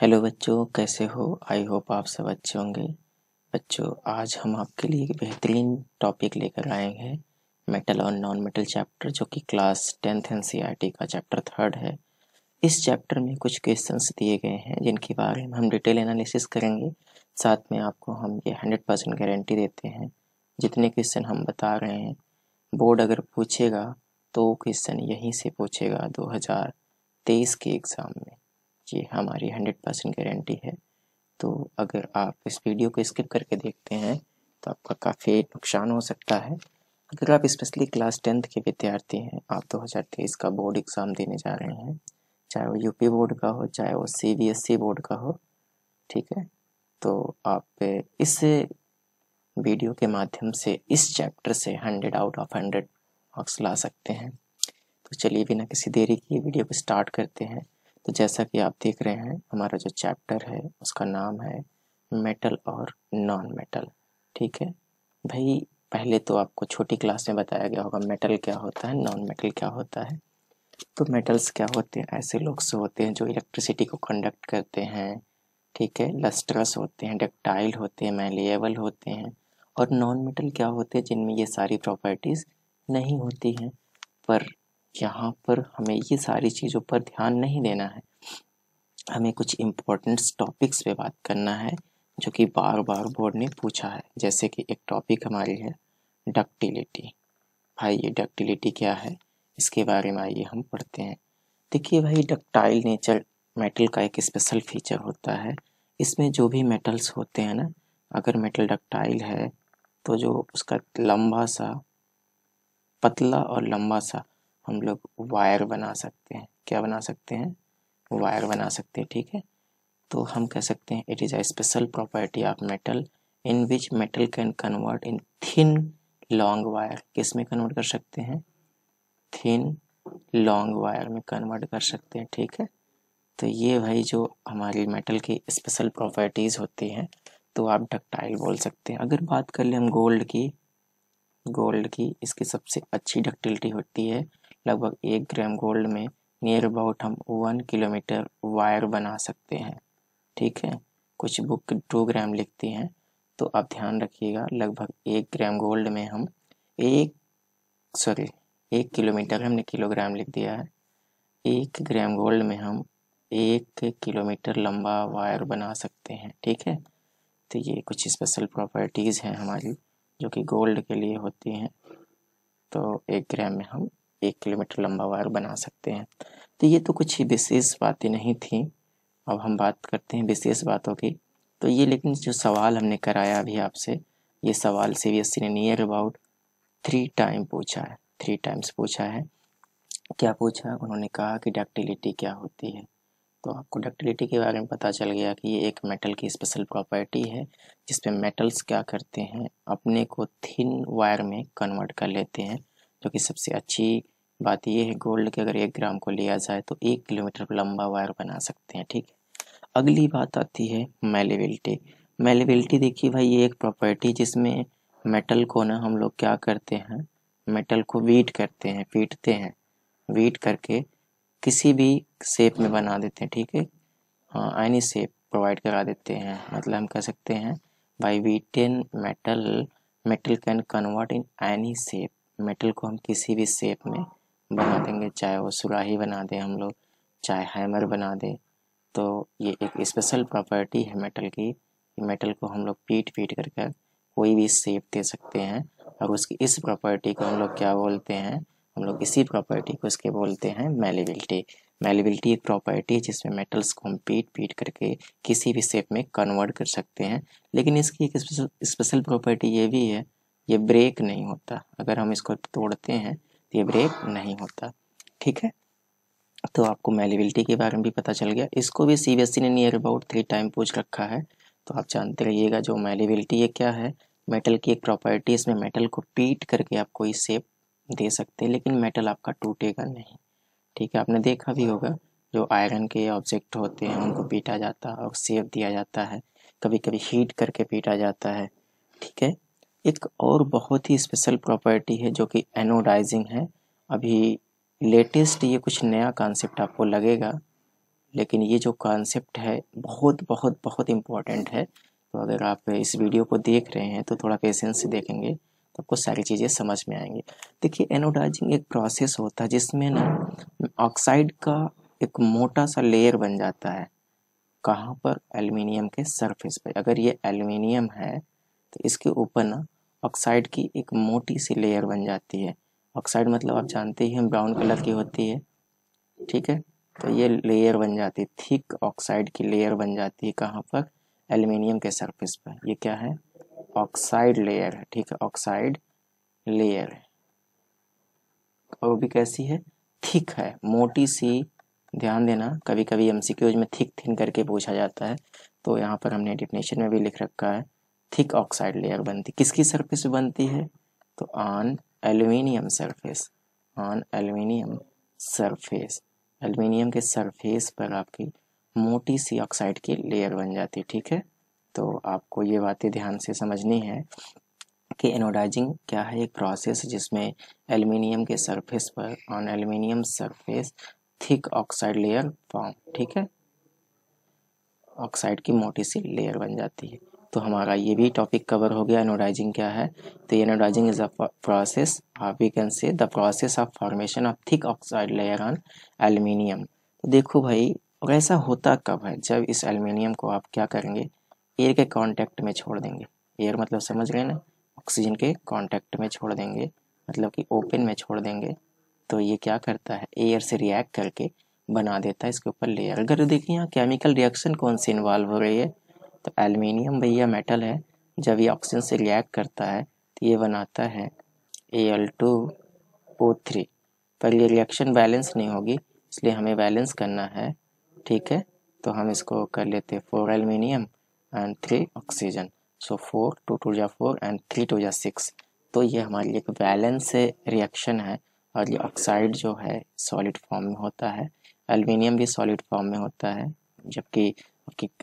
Hello बच्चों कैसे हो आई होप आप सब अच्छे होंगे बच्चों आज हम आपके लिए एक बेहतरीन टॉपिक लेकर आए हैं मेटल और नॉन मेटल चैप्टर जो कि क्लास टेंथ एन का चैप्टर थर्ड है इस चैप्टर में कुछ क्वेश्चंस दिए गए हैं जिनके बारे में हम डिटेल एनालिसिस करेंगे साथ में आपको हम ये हंड्रेड परसेंट गारंटी देते हैं जितने क्वेश्चन हम बता रहे हैं बोर्ड अगर पूछेगा तो क्वेश्चन यहीं से पूछेगा दो के एग्ज़ाम में ये हमारी हंड्रेड परसेंट गारंटी है तो अगर आप इस वीडियो को स्किप करके देखते हैं तो आपका काफ़ी नुकसान हो सकता है अगर आप स्पेशली क्लास टेंथ के विद्यार्थी हैं आप दो हज़ार तेईस का बोर्ड एग्ज़ाम देने जा रहे हैं चाहे वो यूपी बोर्ड का हो चाहे वो सीबीएसई बोर्ड e का हो ठीक है तो आप इस वीडियो के माध्यम से इस चैप्टर से hundred out of hundred marks ला सकते हैं तो चलिए बिना किसी देरी के वीडियो को स्टार्ट करते हैं तो जैसा कि आप देख रहे हैं हमारा जो चैप्टर है उसका नाम है मेटल और नॉन मेटल ठीक है भाई पहले तो आपको छोटी क्लास में बताया गया होगा मेटल क्या होता है नॉन मेटल क्या होता है तो मेटल्स क्या होते हैं ऐसे लोग से होते हैं जो इलेक्ट्रिसिटी को कंडक्ट करते हैं ठीक है लस्ट्रस होते हैं डक्टाइल होते हैं मैलिएबल होते हैं और नॉन मेटल क्या होते हैं जिनमें ये सारी प्रॉपर्टीज़ नहीं होती हैं पर यहाँ पर हमें ये सारी चीज़ों पर ध्यान नहीं देना है हमें कुछ इम्पोर्टेंट्स टॉपिक्स पे बात करना है जो कि बार बार बोर्ड ने पूछा है जैसे कि एक टॉपिक हमारी है डक्टिलिटी भाई ये डक्टिलिटी क्या है इसके बारे में आइए हम पढ़ते हैं देखिए भाई डक्टाइल नेचर मेटल का एक स्पेशल फीचर होता है इसमें जो भी मेटल्स होते हैं ना अगर मेटल डक्टाइल है तो जो उसका लंबा सा पतला और लंबा सा हम लोग वायर बना सकते हैं क्या बना सकते हैं वायर बना सकते हैं ठीक है तो हम कह सकते हैं it is a special property of metal in which metal can convert in thin long wire किस में कन्वर्ट कर सकते हैं थिन लॉन्ग वायर में कन्वर्ट कर सकते हैं ठीक है तो ये भाई जो हमारी मेटल की स्पेशल प्रॉपर्टीज़ होती हैं तो आप डक्टाइल बोल सकते हैं अगर बात कर ले हम गोल्ड की गोल्ड की इसकी सबसे अच्छी डक्टिलिटी होती है लगभग एक ग्राम गोल्ड में नियर अबाउट हम वन किलोमीटर वायर बना सकते हैं ठीक है कुछ बुक टू ग्राम लिखती हैं तो आप ध्यान रखिएगा लगभग एक ग्राम गोल्ड में हम एक सॉरी एक किलोमीटर हमने किलोग्राम लिख दिया है एक ग्राम गोल्ड में हम एक किलोमीटर लंबा वायर बना सकते हैं ठीक है तो ये कुछ स्पेशल प्रॉपर्टीज़ हैं हमारी जो कि गोल्ड के लिए होती हैं तो एक ग्राम में हम एक किलोमीटर लंबा वायर बना सकते हैं तो ये तो कुछ विशेष बातें नहीं थी अब हम बात करते हैं विशेष बातों की तो ये लेकिन जो सवाल हमने कराया अभी आपसे ये सवाल सी बी एस ने नियर अबाउट थ्री टाइम पूछा है थ्री टाइम्स पूछा है क्या पूछा उन्होंने कहा कि डक्टिलिटी क्या होती है तो आपको डक्टिलिटी के बारे में पता चल गया कि ये एक मेटल की स्पेशल प्रॉपर्टी है जिसमें मेटल्स क्या करते हैं अपने को थिन वायर में कन्वर्ट कर लेते हैं क्योंकि सबसे अच्छी बात यह है गोल्ड के अगर एक ग्राम को लिया जाए तो एक किलोमीटर लंबा वायर बना सकते हैं ठीक है अगली बात आती है मेलेबिलिटी मेलेबिलिटी देखिए भाई ये एक प्रॉपर्टी जिसमें मेटल को ना हम लोग क्या करते हैं मेटल को वीट करते हैं पीटते हैं वीट करके किसी भी शेप में बना देते हैं ठीक है हाँ एनी शेप प्रोवाइड करा देते हैं मतलब हम कह सकते हैं by beaten metal metal can convert in any shape metal को हम किसी भी शेप में हाँ। बना देंगे चाहे वो सुराही बना दें हम लोग चाहे हैमर बना दें तो ये एक स्पेशल प्रॉपर्टी है मेटल की मेटल को हम लोग पीट पीट करके कोई भी शेप दे सकते हैं और उसकी इस प्रॉपर्टी को हम लोग क्या बोलते हैं हम लोग इसी प्रॉपर्टी को इसके बोलते हैं मेलेबिलिटी मेलेबिलिटी एक प्रॉपर्टी है जिसमें मेटल्स को हम पीट पीट करके किसी भी शेप में कन्वर्ट कर सकते हैं लेकिन इसकी एक स्पेशल प्रॉपर्टी ये भी है ये ब्रेक नहीं होता अगर हम इसको तोड़ते हैं तो ये ब्रेक नहीं होता ठीक है तो आपको मेलिबिलिटी के बारे में भी पता चल गया इसको भी सी e ने नियर अबाउट थ्री टाइम पूछ रखा है तो आप जानते रहिएगा जो मेलिबिलिटी ये क्या है मेटल की एक प्रॉपर्टी इसमें मेटल को पीट करके आप कोई सेप दे सकते हैं लेकिन मेटल आपका टूटेगा नहीं ठीक है आपने देखा भी होगा जो आयरन के ऑब्जेक्ट होते हैं उनको पीटा जाता है और सेप दिया जाता है कभी कभी हीट करके पीटा जाता है ठीक है एक और बहुत ही स्पेशल प्रॉपर्टी है जो कि एनोडाइजिंग है अभी लेटेस्ट ये कुछ नया कॉन्सेप्ट आपको लगेगा लेकिन ये जो कॉन्सेप्ट है बहुत बहुत बहुत इम्पॉर्टेंट है तो अगर आप इस वीडियो को देख रहे हैं तो थोड़ा पेशेंस से देखेंगे तो आपको सारी चीज़ें समझ में आएंगी देखिए एनोडाइजिंग एक प्रोसेस होता है जिसमें ना ऑक्साइड का एक मोटा सा लेयर बन जाता है कहाँ पर एल्युमिनियम के सरफेस पर अगर ये एल्युमिनियम है तो इसके ऊपर ना ऑक्साइड की एक मोटी सी लेयर बन जाती है ऑक्साइड मतलब आप जानते ही हम ब्राउन कलर की होती है ठीक है तो ये लेयर बन जाती है थिक ऑक्साइड की लेयर बन जाती है कहाँ पर एल्यूमिनियम के सरफेस पर ये क्या है ऑक्साइड लेयर है ठीक है ऑक्साइड लेयर है और वो भी कैसी है थिक है मोटी सी ध्यान देना कभी कभी एम में थिक थिन करके पूछा जाता है तो यहाँ पर हमने डिफिनेशन में भी लिख रखा है थिक ऑक्साइड लेयर बनती किसकी सरफेस बनती है तो on aluminium surface on aluminium surface aluminium के सरफेस पर आपकी मोटी सी ऑक्साइड की लेयर बन जाती है ठीक है तो आपको ये बातें ध्यान से समझनी है कि एनोडाइजिंग क्या है एक प्रोसेस जिसमें एल्यूमिनियम के सरफेस पर on aluminium surface thick oxide layer form ठीक है ऑक्साइड की मोटी सी लेयर बन जाती है तो हमारा ये भी टॉपिक कवर हो गया एनोडाइजिंग क्या है तो anodising is a process we can say the process of formation of thick oxide layer on aluminium तो देखो भाई और ऐसा होता कब है जब इस एल्यूमिनियम को आप क्या करेंगे एयर के कॉन्टैक्ट में छोड़ देंगे एयर मतलब समझ गए ना ऑक्सीजन के कॉन्टैक्ट में छोड़ देंगे मतलब कि ओपन में छोड़ देंगे तो ये क्या करता है एयर से रिएक्ट करके बना देता है इसके ऊपर लेयर अगर देखिए यहाँ केमिकल रिएक्शन कौन सी इन्वॉल्व हो रही है तो एल्युमिनियम भैया मेटल है जब ये ऑक्सीजन से रिएक्ट करता है तो ये बनाता है A L two O three पर ये रिएक्शन बैलेंस नहीं होगी इसलिए हमें बैलेंस करना है ठीक है तो हम इसको कर लेते हैं four aluminium and three oxygen so four two two या फोर एंड थ्री टू या सिक्स तो ये हमारे लिए एक बैलेंस रिएक्शन है और ये ऑक्साइड जो है सॉलिड फॉर्म में होता है एल्युमिनियम भी सॉलिड फॉर्म में होता है जबकि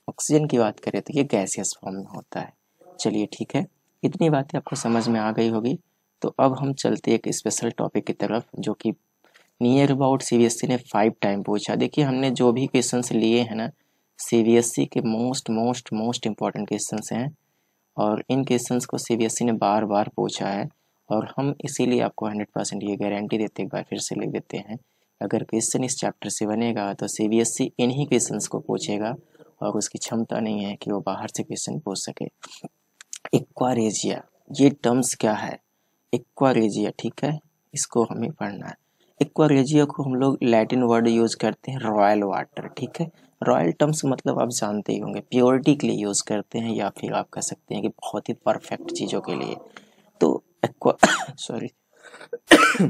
ऑक्सीजन की बात करें तो ये गैसियस फॉर्म में होता है चलिए ठीक है इतनी बातें आपको समझ में आ गई होगी तो अब हम चलते एक स्पेशल टॉपिक की तरफ जो कि नियर अबाउट सी ने फाइव टाइम पूछा देखिए हमने जो भी क्वेश्चन लिए हैं ना सी e के most most most important question हैं और इन क्वेश्चन को सी e ने बार बार पूछा है और हम इसीलिए आपको हंड्रेड परसेंट ये गारंटी देते एक बार फिर से लिख देते हैं अगर क्वेश्चन इस चैप्टर से बनेगा तो सी e इन्हीं क्वेश्चन को पूछेगा और उसकी क्षमता नहीं है कि वो बाहर से क्वेश्चन पूछ सके एक्वारेजिया ये टर्म्स क्या है एक्वारेजिया ठीक है इसको हमें पढ़ना है एक्वारेजिया को हम लोग लैटिन वर्ड यूज़ करते हैं रॉयल वाटर ठीक है रॉयल टर्म्स मतलब आप जानते ही होंगे प्योरिटी के लिए यूज़ करते हैं या फिर आप कह सकते हैं कि बहुत ही परफेक्ट चीज़ों के लिए तो सॉरी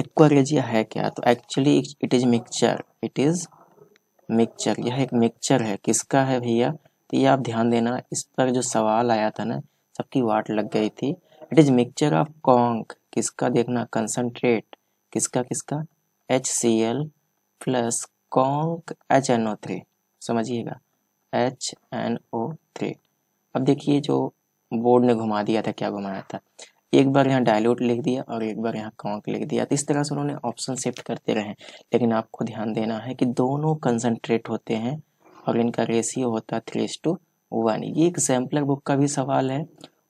एक्वारेजिया है क्या तो actually it is mixture it is mixture यह एक मिक्सचर है किसका है भैया तो ये आप ध्यान देना इस पर जो सवाल आया था ना सबकी वाट लग गई थी it is mixture of conc किसका देखना कंसनट्रेट किसका किसका H C L plus conc H N O three समझिएगा एच एन ओ थ्री अब देखिए जो बोर्ड ने घुमा दिया था क्या घुमाया था एक बार यहाँ डायलोट लिख दिया और एक बार यहाँ कॉक लिख दिया तो इस तरह से उन्होंने ऑप्शन शिफ्ट करते रहे लेकिन आपको ध्यान देना है कि दोनों कंसनट्रेट होते हैं और इनका रेशियो होता है थ्री टू वन ये एक सैम्पलर बुक का भी सवाल है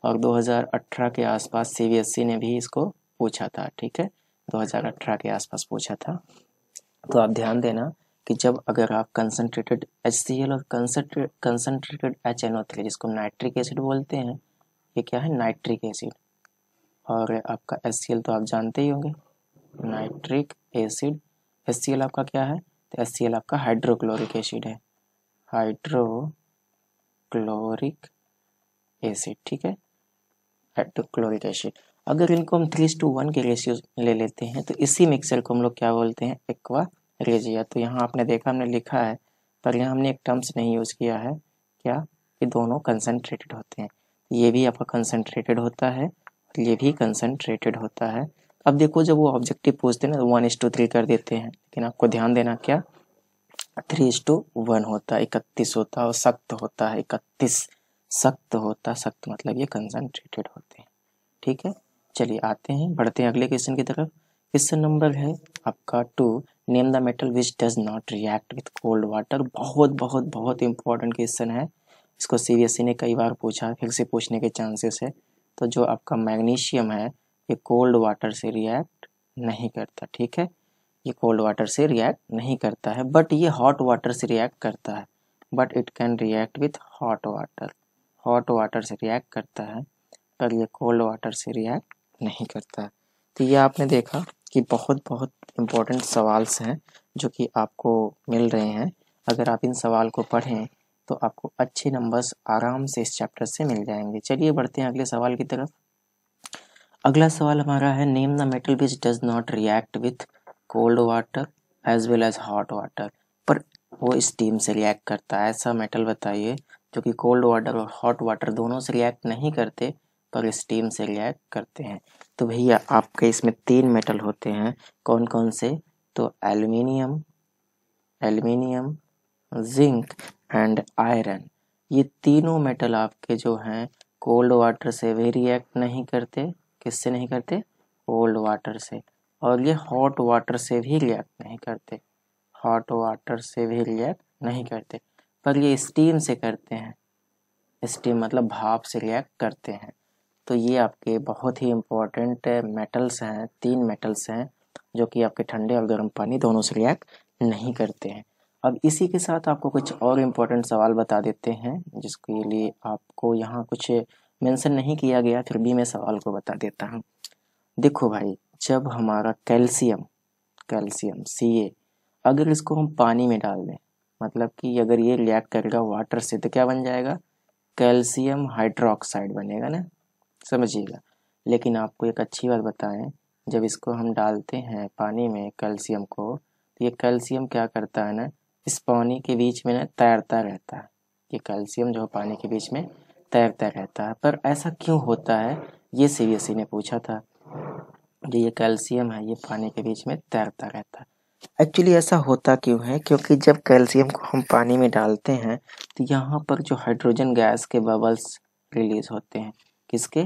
और 2018 के आसपास सीबीएसई e ने भी इसको पूछा था ठीक है 2018 के आसपास पूछा था तो आप ध्यान देना कि जब अगर आप कंसनट्रेटेड एच सी एल और कंसनट्रेटेड एच एन जिसको नाइट्रिक एसिड बोलते हैं ये क्या है नाइट्रिक एसिड और आपका एस तो आप जानते ही होंगे नाइट्रिक एसिड एस आपका क्या है तो एस आपका हाइड्रोक्लोरिक एसिड है हाइड्रोक्लोरिक एसिड ठीक है हाइड्रोक्लोरिक एसिड अगर इनको हम थ्री टू वन के रेशियो ले लेते हैं तो इसी मिक्सर को हम लोग क्या बोलते हैं एक्वा रेजिया तो यहाँ आपने देखा हमने लिखा है पर यहाँ हमने एक टर्म्स नहीं यूज़ किया है क्या कि दोनों कंसनट्रेटेड होते हैं ये भी आपका कंसनट्रेटेड होता है लिए भी कंसनट्रेटेड होता है अब देखो जब वो ऑब्जेक्टिव पूछते हैं ना वन इज टू थ्री कर देते हैं लेकिन आपको ध्यान देना क्या थ्री इज टू वन होता है इकतीस होता है और सख्त होता है इकतीस सख्त होता है सख्त मतलब ये कंसनट्रेटेड होते हैं ठीक है चलिए आते हैं बढ़ते हैं अगले क्वेश्चन की तरफ क्वेश्चन नंबर है आपका two name the metal which does not react with cold water बहुत बहुत बहुत इंपॉर्टेंट क्वेश्चन है इसको सीबीएसई ने कई बार पूछा फिर से पूछने के चांसेस है तो जो आपका मैग्नीशियम है ये कोल्ड वाटर से रिएक्ट नहीं करता ठीक है ये कोल्ड वाटर से रिएक्ट नहीं करता है बट ये हॉट वाटर से रिएक्ट करता है but it can react with hot water hot water से रिएक्ट करता है पर ये कोल्ड वाटर से रिएक्ट नहीं करता है तो ये आपने देखा कि बहुत बहुत इम्पोर्टेंट सवाल्स हैं जो कि आपको मिल रहे हैं अगर आप इन सवाल को पढ़ें तो आपको अच्छे नंबर्स आराम से इस चैप्टर से मिल जाएंगे चलिए बढ़ते हैं अगले सवाल की तरफ अगला सवाल हमारा है name the metal which does not react with cold water as well as hot water पर वो स्टीम से रिएक्ट करता है ऐसा मेटल बताइए जो कि कोल्ड वाटर और हॉट वाटर दोनों से रिएक्ट नहीं करते पर स्टीम से रिएक्ट करते हैं तो भैया आपके इसमें तीन मेटल होते हैं कौन कौन से तो aluminium aluminium zinc and iron ये तीनों मेटल आपके जो हैं कोल्ड वाटर से भी रिएक्ट नहीं करते किससे नहीं करते कोल्ड वाटर से और ये हॉट वाटर से भी रिएक्ट नहीं करते हॉट वाटर से भी रिएक्ट नहीं करते पर ये स्टीम से करते हैं स्टीम मतलब भाप से रिएक्ट करते हैं तो ये आपके बहुत ही इम्पोर्टेंट मेटल्स हैं तीन मेटल्स हैं जो कि आपके ठंडे और गर्म पानी दोनों से रिएक्ट नहीं करते हैं अब इसी के साथ आपको कुछ और इम्पोर्टेंट सवाल बता देते हैं जिसके लिए आपको यहाँ कुछ मेंशन नहीं किया गया फिर भी मैं सवाल को बता देता हूँ देखो भाई जब हमारा कैल्शियम कैल्शियम सी अगर इसको हम पानी में डाल दें मतलब कि अगर ये रिएक्ट करेगा वाटर से तो क्या बन जाएगा कैल्शियम हाइड्रोक्साइड बनेगा ना समझिएगा लेकिन आपको एक अच्छी बात बताएं जब इसको हम डालते हैं पानी में कैल्शियम को तो ये कैल्शियम क्या करता है ना इस पानी के बीच में ना तैरता रहता है ये कैल्शियम जो पानी के बीच में तैरता रहता है पर ऐसा क्यों होता है ये सी e ने पूछा था जो ये कैल्शियम है ये पानी के बीच में तैरता रहता है एक्चुअली ऐसा होता क्यों है क्योंकि जब कैल्शियम को हम पानी में डालते हैं तो यहाँ पर जो हाइड्रोजन गैस के बबल्स रिलीज होते हैं किसके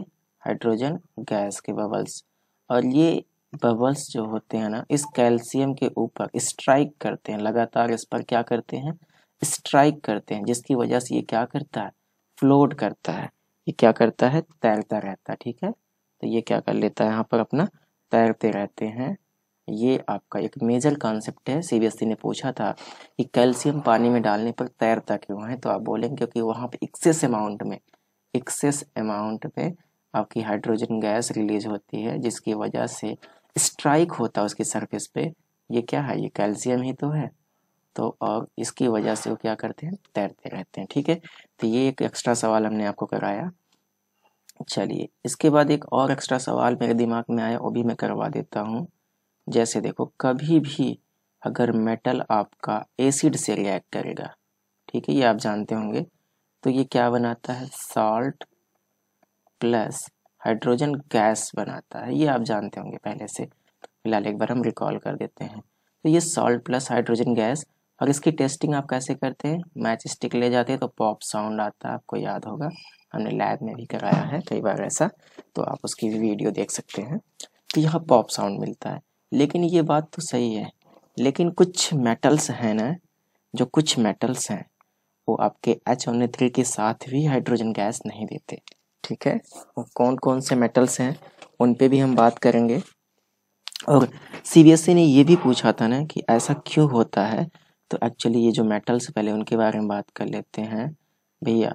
हाइड्रोजन गैस के बबल्स और ये बबल्स जो होते हैं ना इस कैल्शियम के ऊपर स्ट्राइक करते हैं लगातार इस पर क्या करते हैं स्ट्राइक करते हैं जिसकी वजह से ये क्या करता है फ्लोट करता है ये क्या करता है तैरता रहता है ठीक है तो ये क्या कर लेता है यहाँ पर अपना तैरते रहते हैं ये आपका एक मेजर कॉन्सेप्ट है सीबीएसई e ने पूछा था कि कैल्शियम पानी में डालने पर तैरता क्यों है तो आप बोलेंगे क्योंकि वहाँ पर एक्सेस अमाउंट में एक्सेस अमाउंट में आपकी हाइड्रोजन गैस रिलीज होती है जिसकी वजह से स्ट्राइक होता है उसकी सरफेस पे ये क्या है ये कैल्शियम ही तो है तो और इसकी वजह से वो क्या करते हैं तैरते रहते हैं ठीक है तो ये एक एक्स्ट्रा सवाल हमने आपको कराया चलिए इसके बाद एक और एक्स्ट्रा सवाल मेरे दिमाग में आया वो भी मैं करवा देता हूँ जैसे देखो कभी भी अगर मेटल आपका एसिड से रिएक्ट करेगा ठीक है ये आप जानते होंगे तो ये क्या बनाता है सॉल्ट प्लस हाइड्रोजन गैस बनाता है ये आप जानते होंगे पहले से फिलहाल एक बार हम रिकॉल कर देते हैं तो ये सॉल्ट प्लस हाइड्रोजन गैस और इसकी टेस्टिंग आप कैसे करते हैं मैच स्टिक ले जाते हैं तो पॉप साउंड आता है आपको याद होगा हमने लैब में भी कराया है कई बार ऐसा तो आप उसकी भी वीडियो देख सकते हैं तो यहाँ पॉप साउंड मिलता है लेकिन ये बात तो सही है लेकिन कुछ मेटल्स हैं ना जो कुछ मेटल्स हैं वो आपके एच थ्री के साथ भी हाइड्रोजन गैस नहीं देते ठीक है और कौन कौन से मेटल्स हैं उन पे भी हम बात करेंगे और सीबीएसई ने ये भी पूछा था ना कि ऐसा क्यों होता है तो एक्चुअली ये जो मेटल्स पहले उनके बारे में बात कर लेते हैं भैया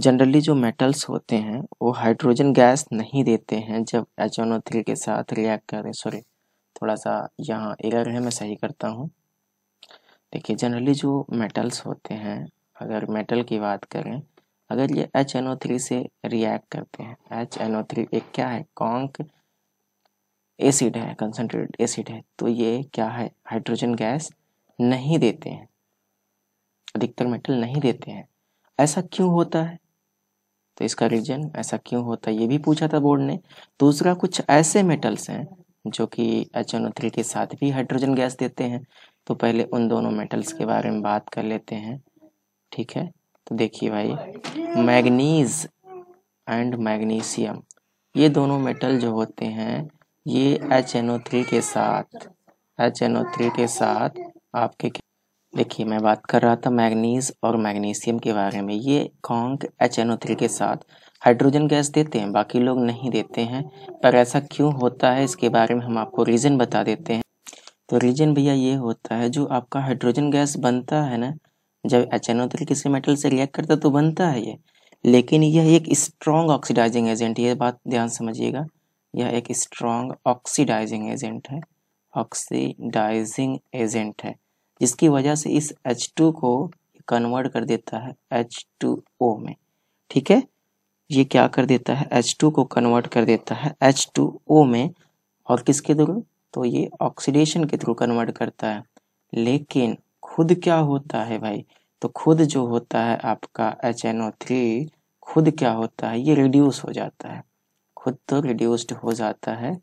जनरली जो मेटल्स होते हैं वो हाइड्रोजन गैस नहीं देते हैं जब एच एन ओ थ्री के साथ रिएक्ट करें सॉरी थोड़ा सा यहाँ एरर है मैं सही करता हूँ देखिए जनरली जो मेटल्स होते हैं अगर मेटल की बात करें अगर ये एच एन ओ थ्री से रिएक्ट करते हैं एच एन ओ थ्री एक क्या है कॉन्क एसिड है कंसनट्रेटेड एसिड है तो ये क्या है हाइड्रोजन गैस नहीं देते हैं अधिकतर मेटल नहीं देते हैं ऐसा क्यों होता है तो इसका रीजन ऐसा क्यों होता है ये भी पूछा था बोर्ड ने दूसरा कुछ ऐसे मेटल्स हैं जो कि एच एन ओ थ्री के साथ भी हाइड्रोजन गैस देते हैं तो पहले उन दोनों मेटल्स के बारे में बात कर लेते हैं ठीक है तो देखिए भाई मैग्नीज एंड मैग्नीशियम ये दोनों मेटल जो होते हैं ये एच एन ओ थ्री के साथ एच एन ओ थ्री के साथ आपके देखिए मैं बात कर रहा था मैग्नीज और मैग्नीशियम के बारे में ये conc H N O three के साथ हाइड्रोजन गैस देते हैं बाकी लोग नहीं देते हैं पर ऐसा क्यों होता है इसके बारे में हम आपको रीज़न बता देते हैं तो रीजन भैया ये होता है जो आपका हाइड्रोजन गैस बनता है ना जब एच एचएनओ3 किसी मेटल से रिएक्ट करता है तो बनता है ये लेकिन यह एक स्ट्रॉन्ग ऑक्सीडाइजिंग एजेंट ये बात ध्यान समझिएगा यह एक स्ट्रॉन्ग ऑक्सीडाइजिंग एजेंट है ऑक्सीडाइजिंग एजेंट है जिसकी वजह से इस एच टू को कन्वर्ट कर देता है एच टू ओ में ठीक है ये क्या कर देता है एच टू को कन्वर्ट कर देता है एच टू ओ में और किसके थ्रू तो ये ऑक्सीडेशन के थ्रू कन्वर्ट करता है लेकिन खुद क्या होता है भाई तो खुद जो होता है आपका एच एन ओ थ्री खुद क्या होता है ये रिड्यूस हो जाता है खुद तो रिड्यूस्ड हो जाता है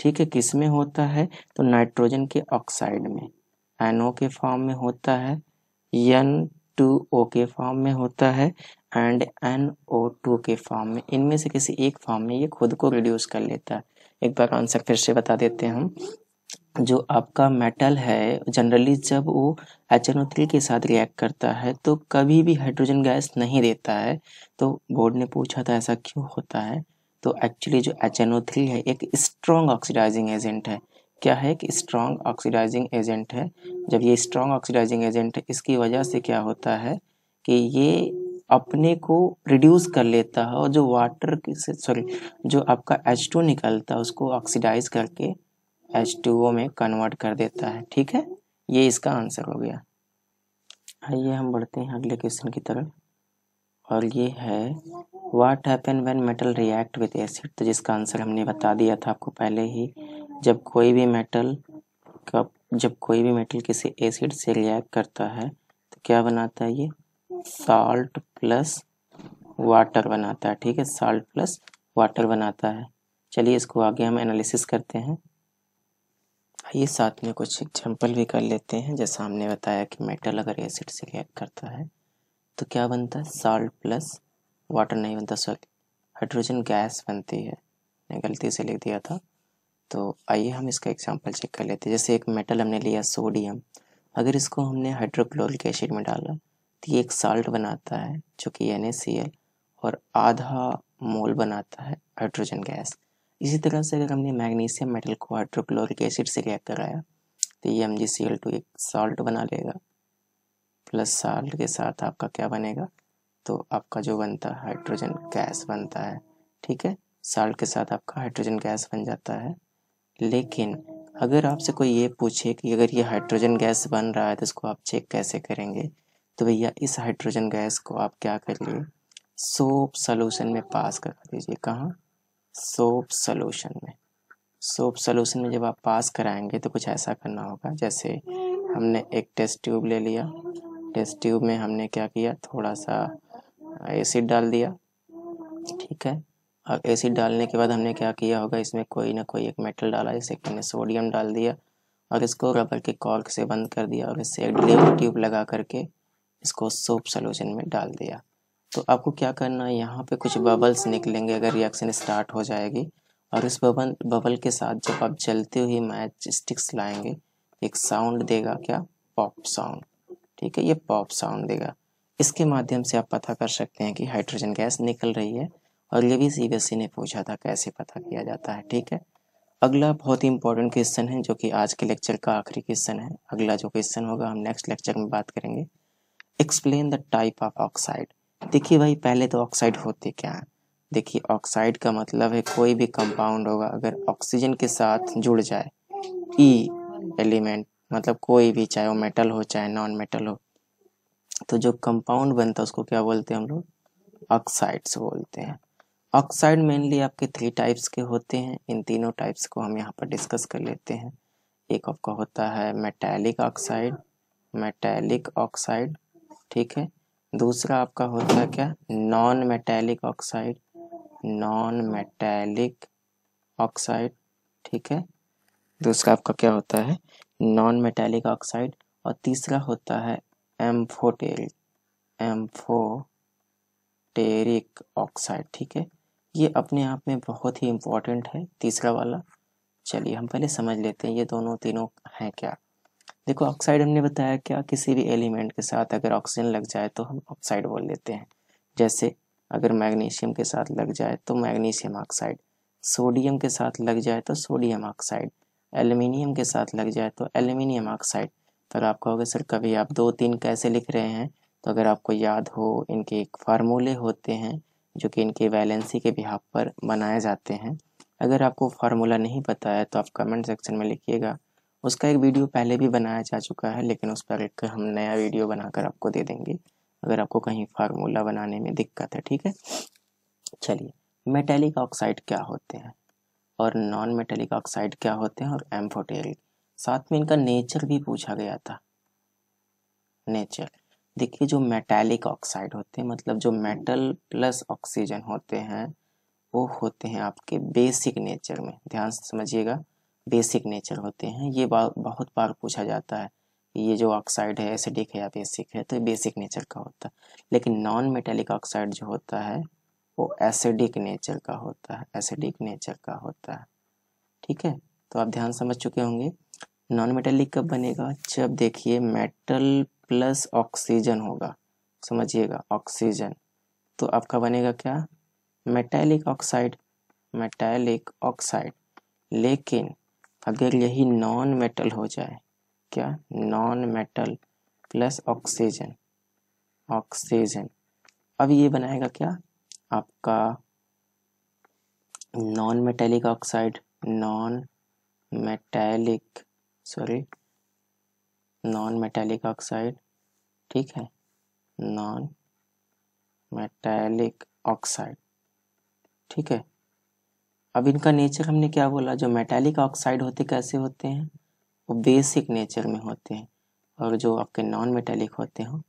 ठीक है किस में होता है तो नाइट्रोजन के ऑक्साइड में एनओ के फॉर्म में होता है एन टू ओ के फॉर्म में होता है एंड एन ओ टू के फॉर्म में इनमें से किसी एक फॉर्म में ये खुद को रिड्यूस कर लेता है एक बार आंसर फिर से बता देते हैं हम जो आपका मेटल है जनरली जब वो एच के साथ रिएक्ट करता है तो कभी भी हाइड्रोजन गैस नहीं देता है तो बोर्ड ने पूछा था ऐसा क्यों होता है तो एक्चुअली जो एच है एक स्ट्रॉन्ग ऑक्सीडाइजिंग एजेंट है क्या है कि स्ट्रॉन्ग ऑक्सीडाइजिंग एजेंट है जब ये स्ट्रॉन्ग ऑक्सीडाइजिंग एजेंट है इसकी वजह से क्या होता है कि ये अपने को रिड्यूस कर लेता है और जो वाटर सॉरी जो आपका एच टू निकलता है उसको ऑक्सीडाइज करके एच टू ओ में कन्वर्ट कर देता है ठीक है ये इसका आंसर हो गया आइए हम बढ़ते हैं अगले क्वेश्चन की तरफ और ये है what happen when metal react with acid तो जिसका आंसर हमने बता दिया था आपको पहले ही जब कोई भी मेटल का जब कोई भी मेटल किसी एसिड से रिएक्ट करता है तो क्या बनाता है ये साल्ट प्लस वाटर बनाता है ठीक है साल्ट प्लस वाटर बनाता है चलिए इसको आगे हम एनालिसिस करते हैं आइए साथ में कुछ एग्जाम्पल भी कर लेते हैं जैसा हमने बताया कि मेटल अगर एसिड से रिएक्ट करता है तो क्या बनता है साल्ट प्लस वाटर नहीं बनता सॉरी हाइड्रोजन गैस बनती है मैं गलती से लिख दिया था तो आइए हम इसका एग्जाम्पल चेक कर लेते हैं जैसे एक मेटल हमने लिया सोडियम अगर इसको हमने हाइड्रोक्लोरिक एसिड में डाला तो ये एक साल्ट बनाता है जो कि एन और आधा मोल बनाता है हाइड्रोजन गैस इसी तरह से अगर हमने मैग्नीशियम मेटल को हाइड्रोक्लोरिक एसिड से रिएक्ट कराया तो ये एम एक सॉल्ट बना लेगा प्लस साल्ट के साथ आपका क्या बनेगा तो आपका जो बनता है हाइड्रोजन गैस बनता है ठीक है साल्ट के साथ आपका हाइड्रोजन गैस बन जाता है लेकिन अगर आपसे कोई ये पूछे कि अगर ये हाइड्रोजन गैस बन रहा है तो इसको आप चेक कैसे करेंगे तो भैया इस हाइड्रोजन गैस को आप क्या करिए सोप सोल्यूशन में पास कर दीजिए कहाँ सोप सॉल्यूशन में सोप सॉल्यूशन में जब आप पास कराएंगे तो कुछ ऐसा करना होगा जैसे हमने एक टेस्ट ट्यूब ले लिया टेस्ट ट्यूब में हमने क्या किया थोड़ा सा एसिड डाल दिया ठीक है और एसिड डालने के बाद हमने क्या किया होगा इसमें कोई ना कोई एक मेटल डाला जैसे कि हमने सोडियम डाल दिया और इसको रबर के कॉर्क से बंद कर दिया और इससे एक ड्रेव ट्यूब लगा करके इसको सोप सोल्यूशन में डाल दिया तो आपको क्या करना है यहाँ पे कुछ बबल्स निकलेंगे अगर रिएक्शन स्टार्ट हो जाएगी और इस बबल बबल के साथ जब आप जलते हुए मैच स्टिक्स लाएंगे एक साउंड देगा क्या पॉप साउंड ठीक है ये पॉप साउंड देगा इसके माध्यम से आप पता कर सकते हैं कि हाइड्रोजन गैस निकल रही है और ये भी सीबीएसई e ने पूछा था कैसे पता किया जाता है ठीक है अगला बहुत ही इंपॉर्टेंट क्वेश्चन है जो कि आज के लेक्चर का आखिरी क्वेश्चन है अगला जो क्वेश्चन होगा हम नेक्स्ट लेक्चर में बात करेंगे explain the type of oxide देखिए भाई पहले तो ऑक्साइड होते क्या है देखिए ऑक्साइड का मतलब है कोई भी कंपाउंड होगा अगर ऑक्सीजन के साथ जुड़ जाए ई e एलिमेंट मतलब कोई भी चाहे वो मेटल हो चाहे नॉन मेटल हो तो जो कंपाउंड बनता है उसको क्या बोलते हैं हम लोग ऑक्साइड्स बोलते हैं ऑक्साइड मेनली आपके थ्री टाइप्स के होते हैं इन तीनों टाइप्स को हम यहाँ पर डिस्कस कर लेते हैं एक आपका होता है मेटेलिक ऑक्साइड मेटैलिक ऑक्साइड ठीक है दूसरा आपका होता है क्या non metallic oxide non metallic oxide ठीक है दूसरा आपका क्या होता है नॉन मेटेलिक ऑक्साइड और तीसरा होता है एम्फोटेरिक एम्फोटेरिक ऑक्साइड ठीक है ये अपने आप में बहुत ही इम्पोर्टेंट है तीसरा वाला चलिए हम पहले समझ लेते हैं ये दोनों तीनों हैं क्या देखो ऑक्साइड हमने बताया क्या किसी भी एलिमेंट के साथ अगर ऑक्सीजन लग जाए तो हम ऑक्साइड बोल लेते हैं जैसे अगर मैग्नीशियम के साथ लग जाए तो मैग्नीशियम ऑक्साइड सोडियम के साथ लग जाए तो सोडियम ऑक्साइड एल्यूमिनियम के साथ लग जाए तो एल्यूमिनियम ऑक्साइड तो आप कहोगे सर कभी आप दो तीन कैसे लिख रहे हैं तो अगर आपको याद हो इनके एक फार्मूले होते हैं जो कि इनके वैलेंसी के बिहाव पर बनाए जाते हैं अगर आपको फार्मूला नहीं पता है तो आप कमेंट सेक्शन में लिखिएगा उसका एक वीडियो पहले भी बनाया जा चुका है लेकिन उस पर एक हम नया वीडियो बनाकर आपको दे देंगे अगर आपको कहीं फार्मूला बनाने में दिक्कत है ठीक है चलिए मेटेलिक ऑक्साइड क्या होते हैं और नॉन मेटेलिक ऑक्साइड क्या होते हैं और एम्फोटेरिक साथ में इनका नेचर भी पूछा गया था नेचर देखिए जो मेटेलिक ऑक्साइड होते हैं मतलब जो मेटल प्लस ऑक्सीजन होते हैं वो होते हैं आपके बेसिक नेचर में ध्यान से समझिएगा बेसिक नेचर होते हैं ये बा, बहुत बार पूछा जाता है ये जो ऑक्साइड है एसिडिक है या बेसिक है तो बेसिक नेचर का होता है लेकिन नॉन मेटेलिक ऑक्साइड जो होता है वो एसिडिक नेचर का होता है एसिडिक नेचर का होता है ठीक है तो आप ध्यान समझ चुके होंगे नॉन मेटेलिक कब बनेगा जब देखिए मेटल प्लस ऑक्सीजन होगा समझिएगा ऑक्सीजन तो आपका बनेगा क्या मेटेलिक ऑक्साइड मेटेलिक ऑक्साइड लेकिन अगर यही नॉन मेटल हो जाए क्या non metal plus oxygen oxygen अब ये बनाएगा क्या आपका non metallic oxide non metallic sorry non metallic oxide ठीक है नॉन मेटेलिक ऑक्साइड ठीक है अब इनका नेचर हमने क्या बोला जो मेटालिक ऑक्साइड होते कैसे होते हैं वो बेसिक नेचर में होते हैं और जो आपके नॉन मेटेलिक होते हैं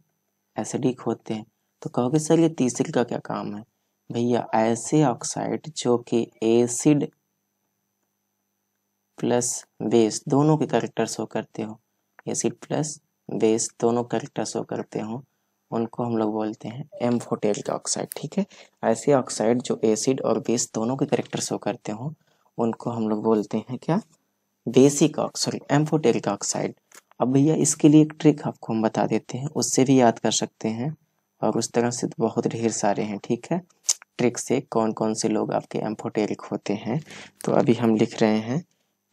एसिडिक होते हैं तो कहोगे सर ये तीसरे का क्या काम है भैया ऐसे ऑक्साइड जो कि एसिड प्लस बेस दोनों के करेक्टर शो करते हो एसिड प्लस बेस दोनों करेक्टर शो करते हो उनको हम लोग बोलते हैं एम फोटेलिक ऑक्साइड ठीक है ऐसे ऑक्साइड जो एसिड और बेस दोनों के करेक्टर शो करते हों उनको हम लोग बोलते हैं क्या बेसिक सॉरी एम्फोटेरिक ऑक्साइड अब भैया इसके लिए एक ट्रिक आपको हम बता देते हैं उससे भी याद कर सकते हैं और उस तरह से तो बहुत ढेर सारे हैं ठीक है ट्रिक से कौन कौन से लोग आपके एम्फोटेरिक होते हैं तो अभी हम लिख रहे हैं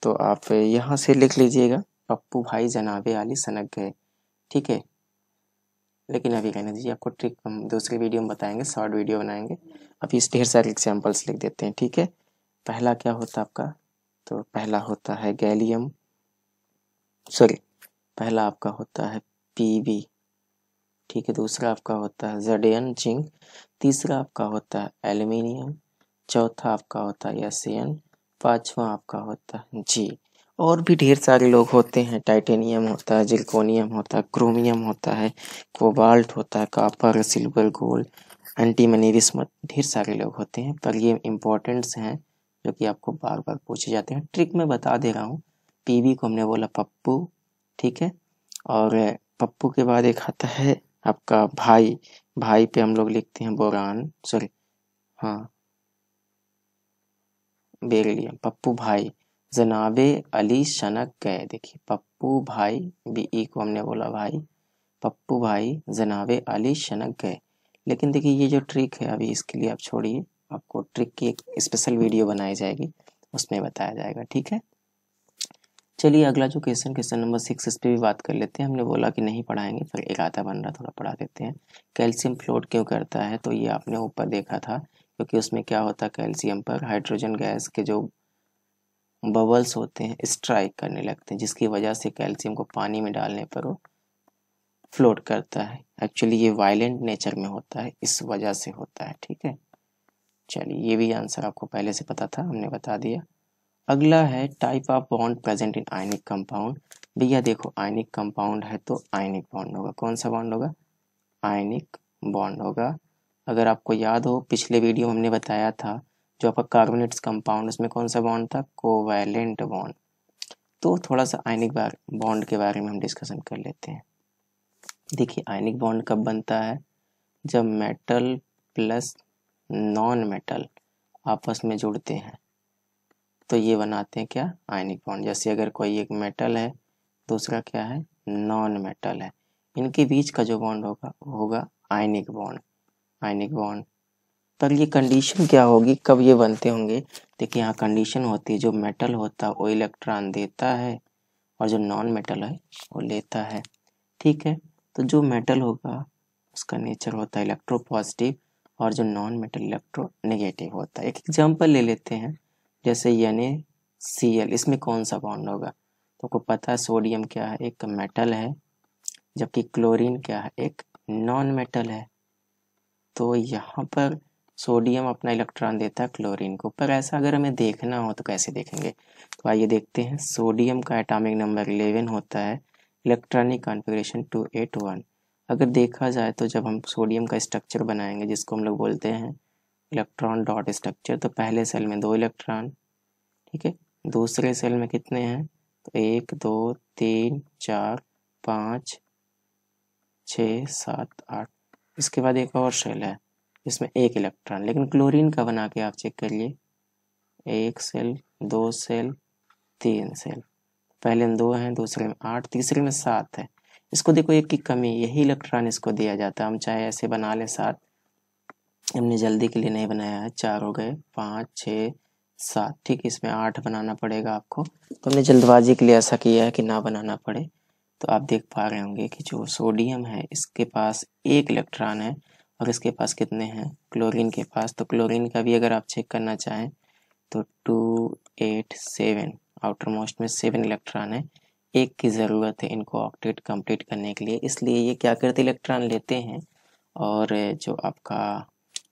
तो आप यहाँ से लिख लीजिएगा पप्पू भाई जनाबे आली सनक गए ठीक है लेकिन अभी कहने दीजिए आपको ट्रिक हम दूसरी वीडियो में बताएंगे शॉर्ट वीडियो बनाएंगे अभी इस ढेर सारे एग्जाम्पल्स लिख देते हैं ठीक है पहला क्या होता है आपका तो पहला होता है गैलियम सॉरी पहला आपका होता है पी ठीक है दूसरा आपका होता है जडेन जिंक तीसरा आपका होता है एल्यूमिनियम चौथा आपका होता है एसियन पांचवा आपका होता है जी और भी ढेर सारे लोग होते हैं टाइटेनियम होता है जिल्कोनियम होता है क्रोमियम होता है कोबाल्ट होता है कापर सिल्वर गोल्ड एंटी रिस्मत ढेर सारे लोग होते हैं पर ये इम्पोर्टेंट्स हैं जो कि आपको बार बार पूछे जाते हैं ट्रिक मैं बता दे रहा हूँ पीवी को हमने बोला पप्पू ठीक है और पप्पू के बाद एक आता है आपका भाई भाई पे हम लोग लिखते हैं बोरान सॉरी हाँ बेरिलियम पप्पू भाई जनाबे अली शनक गए देखिए पप्पू भाई भी ई को हमने बोला भाई पप्पू भाई जनाबे अली शनक गए लेकिन देखिए ये जो ट्रिक है अभी इसके लिए आप छोड़िए आपको ट्रिक की एक स्पेशल वीडियो बनाई जाएगी उसमें बताया जाएगा ठीक है चलिए अगला जो क्वेश्चन क्वेश्चन नंबर सिक्स इस पर भी बात कर लेते हैं हमने बोला कि नहीं पढ़ाएंगे फिर इरादा बन रहा थोड़ा पढ़ा देते हैं कैल्शियम फ्लोट क्यों करता है तो ये आपने ऊपर देखा था क्योंकि उसमें क्या होता है कैल्शियम पर हाइड्रोजन गैस के जो बबल्स होते हैं स्ट्राइक करने लगते हैं जिसकी वजह से कैल्शियम को पानी में डालने पर वो फ्लोट करता है एक्चुअली ये वायलेंट नेचर में होता है इस वजह से होता है ठीक है चलिए ये भी आंसर आपको पहले से पता था हमने बता दिया अगला है type of bond present in ionic compound भैया देखो आयनिक कंपाउंड है तो आयनिक बॉन्ड होगा कौन सा बॉन्ड होगा आयनिक बॉन्ड होगा अगर आपको याद हो पिछले वीडियो हमने बताया था जो आपका कार्बोनेट्स कंपाउंड उसमें कौन सा बॉन्ड था कोवैलेंट बॉन्ड तो थोड़ा सा आयनिक बॉन्ड के बारे में हम डिस्कशन कर लेते हैं देखिए आयनिक बॉन्ड कब बनता है जब मेटल प्लस नॉन मेटल आपस में जुड़ते हैं तो ये बनाते हैं क्या आयनिक बॉन्ड जैसे अगर कोई एक मेटल है दूसरा क्या है नॉन मेटल है इनके बीच का जो बॉन्ड होगा होगा आयनिक बॉन्ड आयनिक बॉन्ड पर ये कंडीशन क्या होगी कब ये बनते होंगे देखिए यहाँ कंडीशन होती है जो मेटल होता है वो इलेक्ट्रॉन देता है और जो नॉन मेटल है वो लेता है ठीक है तो जो मेटल होगा उसका नेचर होता है इलेक्ट्रो पॉजिटिव और जो नॉन मेटल इलेक्ट्रो नेगेटिव होता है एक एग्जाम्पल ले लेते हैं जैसे यान सी एल इसमें कौन सा बॉन्ड होगा तो आपको पता है सोडियम क्या है एक मेटल है जबकि क्लोरीन क्या है एक नॉन मेटल है तो यहाँ पर सोडियम अपना इलेक्ट्रॉन देता है क्लोरीन को पर ऐसा अगर हमें देखना हो तो कैसे देखेंगे तो आइए देखते हैं सोडियम का एटॉमिक नंबर 11 होता है इलेक्ट्रॉनिक कॉन्फ़िगरेशन 281 अगर देखा जाए तो जब हम सोडियम का स्ट्रक्चर बनाएंगे जिसको हम लोग बोलते हैं इलेक्ट्रॉन डॉट स्ट्रक्चर तो पहले सेल में दो इलेक्ट्रॉन ठीक है दूसरे सेल में कितने हैं तो एक दो तीन चार पाँच छ सात आठ इसके बाद एक और सेल है इसमें एक इलेक्ट्रॉन लेकिन क्लोरीन का बना के आप चेक करिए एक सेल दो सेल तीन सेल पहले में दो हैं दूसरे में आठ तीसरे में सात है इसको देखो एक की कमी यही इलेक्ट्रॉन इसको दिया जाता है हम चाहे ऐसे बना लें सात हमने जल्दी के लिए नहीं बनाया है चार हो गए पाँच छः सात ठीक इसमें आठ बनाना पड़ेगा आपको तो हमने जल्दबाजी के लिए ऐसा किया है कि ना बनाना पड़े तो आप देख पा रहे होंगे कि जो सोडियम है इसके पास एक इलेक्ट्रॉन है और इसके पास कितने हैं क्लोरीन के पास तो क्लोरीन का भी अगर आप चेक करना चाहें तो two eight seven outermost में सेवन इलेक्ट्रॉन है एक की ज़रूरत है इनको ऑक्टेट कंप्लीट करने के लिए इसलिए ये क्या करते इलेक्ट्रॉन लेते हैं और जो आपका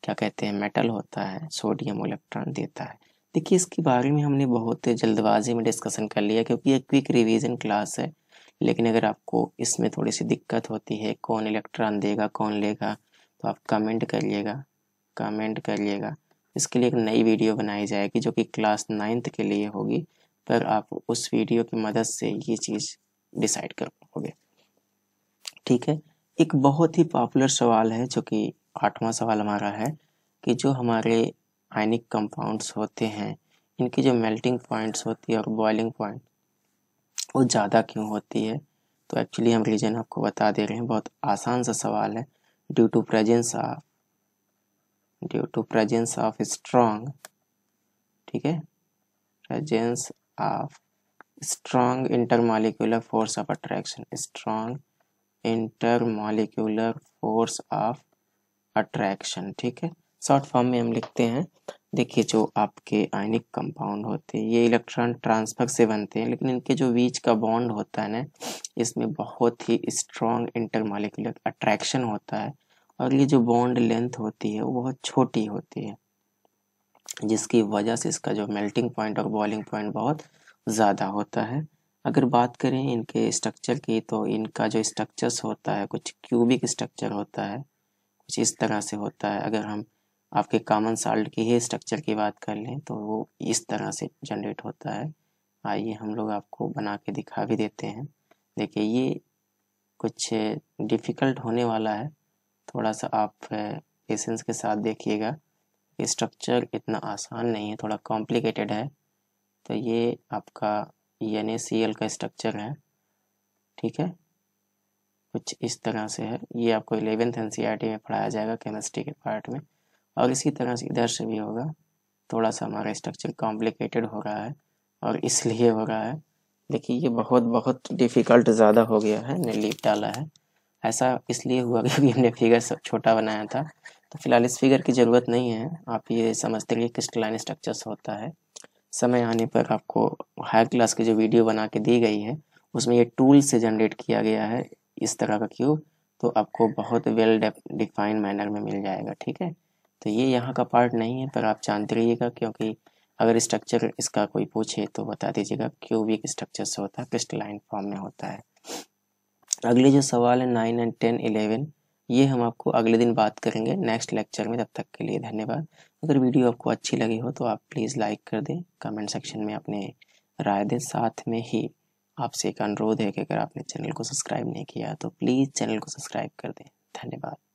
क्या कहते हैं मेटल होता है सोडियम इलेक्ट्रॉन देता है देखिए इसके बारे में हमने बहुत जल्दबाजी में डिस्कशन कर लिया क्योंकि ये क्विक रिविजन क्लास है लेकिन अगर आपको इसमें थोड़ी सी दिक्कत होती है कौन इलेक्ट्रॉन देगा कौन लेगा तो आप कमेंट करिएगा कमेंट करिएगा इसके लिए एक नई वीडियो बनाई जाएगी जो कि क्लास नाइन्थ के लिए होगी पर आप उस वीडियो की मदद से ये चीज़ डिसाइड कर पाओगे ठीक है एक बहुत ही पॉपुलर सवाल है जो कि आठवां सवाल हमारा है कि जो हमारे आयनिक कंपाउंड्स होते हैं इनकी जो मेल्टिंग पॉइंट्स होती है और बॉइलिंग पॉइंट वो ज़्यादा क्यों होती है तो एक्चुअली हम रीजन आपको बता दे रहे हैं बहुत आसान सा सवाल है due to presence of due to presence of strong ठीक है presence of strong intermolecular force of attraction strong intermolecular force of attraction ठीक है शॉर्ट फॉर्म में हम लिखते हैं देखिए जो आपके आयनिक कंपाउंड होते हैं ये इलेक्ट्रॉन ट्रांसफर से बनते हैं लेकिन इनके जो बीच का बॉन्ड होता है ना इसमें बहुत ही स्ट्रॉन्ग इंटरमालिकुलर अट्रैक्शन होता है और ये जो बॉन्ड लेंथ होती है वो बहुत छोटी होती है जिसकी वजह से इसका जो मेल्टिंग पॉइंट और बॉइलिंग पॉइंट बहुत ज़्यादा होता है अगर बात करें इनके स्ट्रक्चर की तो इनका जो स्ट्रक्चर्स होता है कुछ क्यूबिक स्ट्रक्चर होता है कुछ इस तरह से होता है अगर हम आपके कॉमन साल्ट की ही स्ट्रक्चर की बात कर लें तो वो इस तरह से जनरेट होता है आइए हम लोग आपको बना के दिखा भी देते हैं देखिए ये कुछ डिफ़िकल्ट होने वाला है थोड़ा सा आप पेशेंस के साथ देखिएगा स्ट्रक्चर इतना आसान नहीं है थोड़ा कॉम्प्लिकेटेड है तो ये आपका एन का स्ट्रक्चर है ठीक है कुछ इस तरह से है ये आपको इलेवेंथ एन e में पढ़ाया जाएगा केमिस्ट्री के पार्ट में और इसी तरह से इधर से भी होगा थोड़ा सा हमारा स्ट्रक्चर कॉम्प्लिकेटेड हो रहा है और इसलिए हो रहा है देखिए ये बहुत बहुत डिफ़िकल्ट ज़्यादा हो गया है ने लीप डाला है ऐसा इसलिए हुआ क्योंकि हमने फिगर छोटा बनाया था तो फिलहाल इस फिगर की ज़रूरत नहीं है आप ये समझते रहिए क्रिस्टलाइन स्ट्रक्चर्स होता है समय आने पर आपको हाई क्लास की जो वीडियो बना के दी गई है उसमें ये टूल से जनरेट किया गया है इस तरह का क्यूब तो आपको बहुत वेल डिफाइन मैनर में मिल जाएगा ठीक है तो ये यहाँ का पार्ट नहीं है पर आप जानते रहिएगा क्योंकि अगर स्ट्रक्चर इसका कोई पूछे तो बता दीजिएगा क्यूबिक स्ट्रक्चर से होता है क्रिस्टलाइन फॉर्म में होता है अगले जो सवाल है नाइन एंड टेन इलेवन ये हम आपको अगले दिन बात करेंगे नेक्स्ट लेक्चर में तब तक के लिए धन्यवाद अगर वीडियो आपको अच्छी लगी हो तो आप प्लीज़ लाइक कर दें कमेंट सेक्शन में अपने राय दें साथ में ही आपसे एक अनुरोध है कि अगर आपने चैनल को सब्सक्राइब नहीं किया तो प्लीज़ चैनल को सब्सक्राइब कर दें धन्यवाद